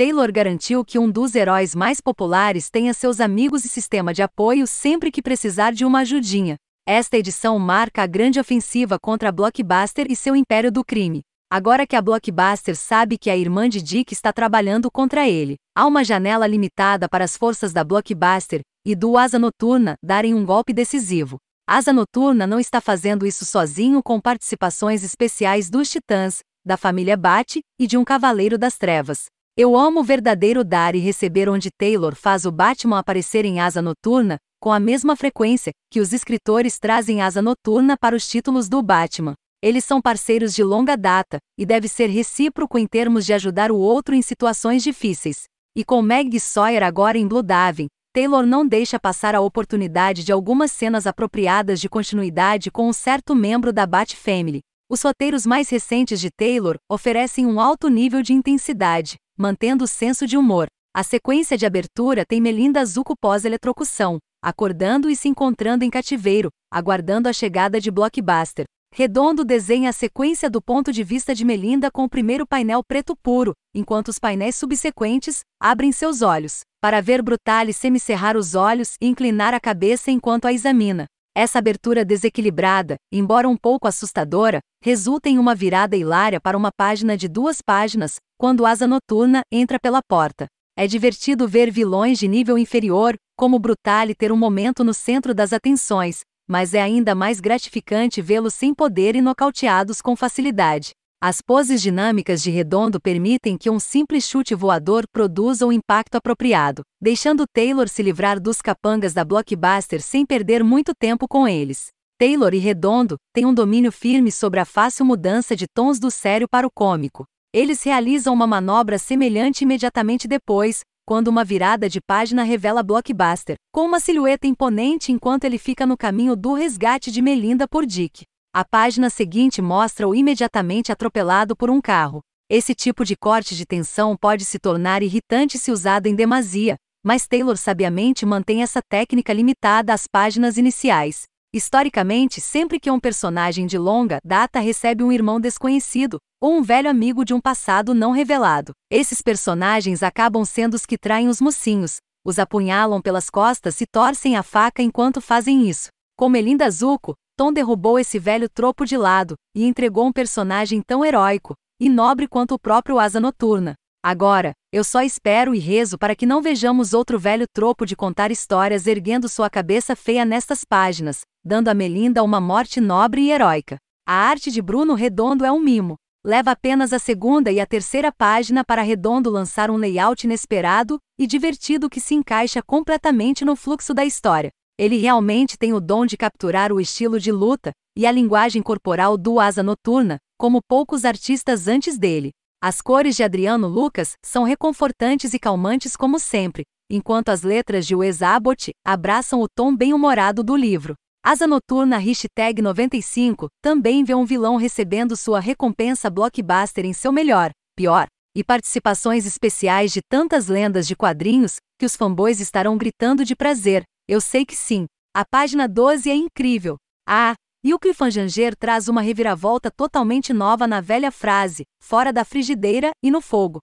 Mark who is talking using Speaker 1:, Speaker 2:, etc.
Speaker 1: Taylor garantiu que um dos heróis mais populares tenha seus amigos e sistema de apoio sempre que precisar de uma ajudinha. Esta edição marca a grande ofensiva contra a Blockbuster e seu império do crime. Agora que a Blockbuster sabe que a irmã de Dick está trabalhando contra ele, há uma janela limitada para as forças da Blockbuster e do Asa Noturna darem um golpe decisivo. Asa Noturna não está fazendo isso sozinho com participações especiais dos Titãs, da família Bat e de um Cavaleiro das Trevas. Eu amo o verdadeiro dar e receber onde Taylor faz o Batman aparecer em Asa Noturna, com a mesma frequência que os escritores trazem Asa Noturna para os títulos do Batman. Eles são parceiros de longa data, e deve ser recíproco em termos de ajudar o outro em situações difíceis. E com Meg Sawyer agora em Blue Daven, Taylor não deixa passar a oportunidade de algumas cenas apropriadas de continuidade com um certo membro da Bat Family. Os roteiros mais recentes de Taylor oferecem um alto nível de intensidade, mantendo o senso de humor. A sequência de abertura tem Melinda Zuko pós-eletrocução, acordando e se encontrando em cativeiro, aguardando a chegada de Blockbuster. Redondo desenha a sequência do ponto de vista de Melinda com o primeiro painel preto puro, enquanto os painéis subsequentes abrem seus olhos, para ver Brutale semicerrar os olhos e inclinar a cabeça enquanto a examina. Essa abertura desequilibrada, embora um pouco assustadora, resulta em uma virada hilária para uma página de duas páginas, quando Asa Noturna entra pela porta. É divertido ver vilões de nível inferior, como Brutale, ter um momento no centro das atenções, mas é ainda mais gratificante vê-los sem poder e nocauteados com facilidade. As poses dinâmicas de redondo permitem que um simples chute voador produza o um impacto apropriado, deixando Taylor se livrar dos capangas da blockbuster sem perder muito tempo com eles. Taylor e Redondo têm um domínio firme sobre a fácil mudança de tons do sério para o cômico. Eles realizam uma manobra semelhante imediatamente depois, quando uma virada de página revela Blockbuster, com uma silhueta imponente enquanto ele fica no caminho do resgate de Melinda por Dick. A página seguinte mostra-o imediatamente atropelado por um carro. Esse tipo de corte de tensão pode se tornar irritante se usado em demasia, mas Taylor sabiamente mantém essa técnica limitada às páginas iniciais. Historicamente, sempre que um personagem de longa data recebe um irmão desconhecido, ou um velho amigo de um passado não revelado, esses personagens acabam sendo os que traem os mocinhos, os apunhalam pelas costas e torcem a faca enquanto fazem isso. Como Elinda Zuko, Tom derrubou esse velho tropo de lado e entregou um personagem tão heróico e nobre quanto o próprio Asa Noturna. Agora, eu só espero e rezo para que não vejamos outro velho tropo de contar histórias erguendo sua cabeça feia nestas páginas, dando a Melinda uma morte nobre e heróica. A arte de Bruno Redondo é um mimo. Leva apenas a segunda e a terceira página para Redondo lançar um layout inesperado e divertido que se encaixa completamente no fluxo da história. Ele realmente tem o dom de capturar o estilo de luta e a linguagem corporal do Asa Noturna, como poucos artistas antes dele. As cores de Adriano Lucas são reconfortantes e calmantes como sempre, enquanto as letras de Wes Abbott abraçam o tom bem-humorado do livro. Asa Noturna Hashtag 95 também vê um vilão recebendo sua recompensa blockbuster em seu melhor, pior, e participações especiais de tantas lendas de quadrinhos que os fanboys estarão gritando de prazer, eu sei que sim. A página 12 é incrível. Ah, e o Clifanjanger traz uma reviravolta totalmente nova na velha frase, fora da frigideira e no fogo.